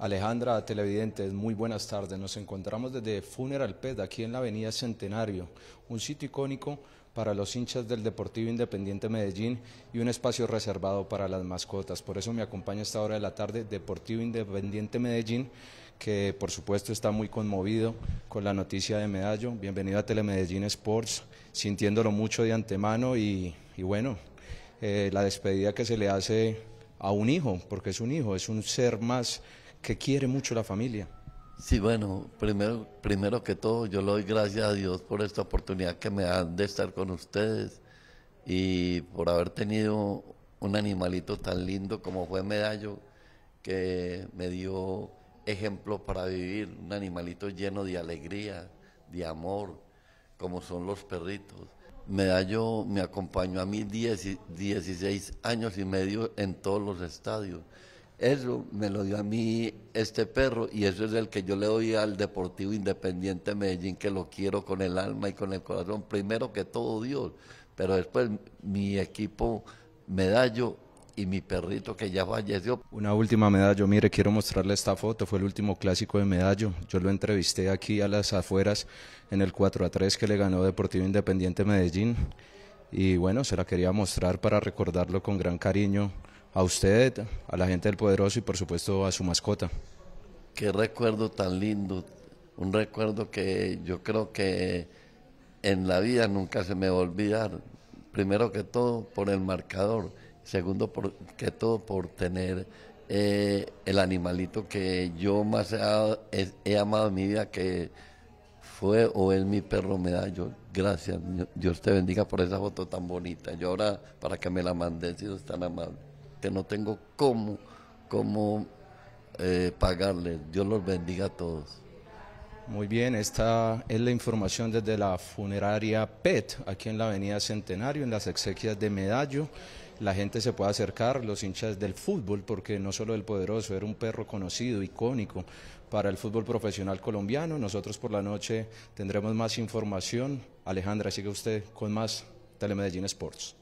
Alejandra, televidentes, muy buenas tardes. Nos encontramos desde Funeral Ped, aquí en la Avenida Centenario, un sitio icónico para los hinchas del Deportivo Independiente Medellín y un espacio reservado para las mascotas. Por eso me acompaña esta hora de la tarde Deportivo Independiente Medellín, que por supuesto está muy conmovido con la noticia de Medallo. Bienvenido a Telemedellín Sports, sintiéndolo mucho de antemano y, bueno, eh, la despedida que se le hace a un hijo, porque es un hijo, es un ser más que quiere mucho la familia. Sí, bueno, primero, primero que todo yo le doy gracias a Dios por esta oportunidad que me han de estar con ustedes y por haber tenido un animalito tan lindo como fue Medallo, que me dio ejemplo para vivir, un animalito lleno de alegría, de amor, como son los perritos. Medallo me acompañó a mí 16 años y medio en todos los estadios. Eso me lo dio a mí este perro y eso es el que yo le doy al Deportivo Independiente Medellín, que lo quiero con el alma y con el corazón, primero que todo Dios, pero después mi equipo medallo y mi perrito que ya falleció. Una última medalla, mire, quiero mostrarle esta foto, fue el último clásico de medallo, yo lo entrevisté aquí a las afueras en el 4 a 3 que le ganó Deportivo Independiente Medellín y bueno, se la quería mostrar para recordarlo con gran cariño a usted, a la gente del Poderoso y por supuesto a su mascota. Qué recuerdo tan lindo, un recuerdo que yo creo que en la vida nunca se me va a olvidar. Primero que todo por el marcador, segundo que todo por tener eh, el animalito que yo más he, amado en mi vida, que fue o es mi perro medallo. Gracias, Dios te bendiga por esa foto tan bonita. Yo ahora para que me la mandes, si es tan amable que no tengo cómo, cómo eh, pagarles. Dios los bendiga a todos. Muy bien, esta es la información desde la funeraria PET, aquí en la Avenida Centenario, en las exequias de Medallo. La gente se puede acercar, los hinchas del fútbol, porque no solo el poderoso, era un perro conocido, icónico para el fútbol profesional colombiano. Nosotros por la noche tendremos más información. Alejandra, sigue usted con más Telemedellín Sports.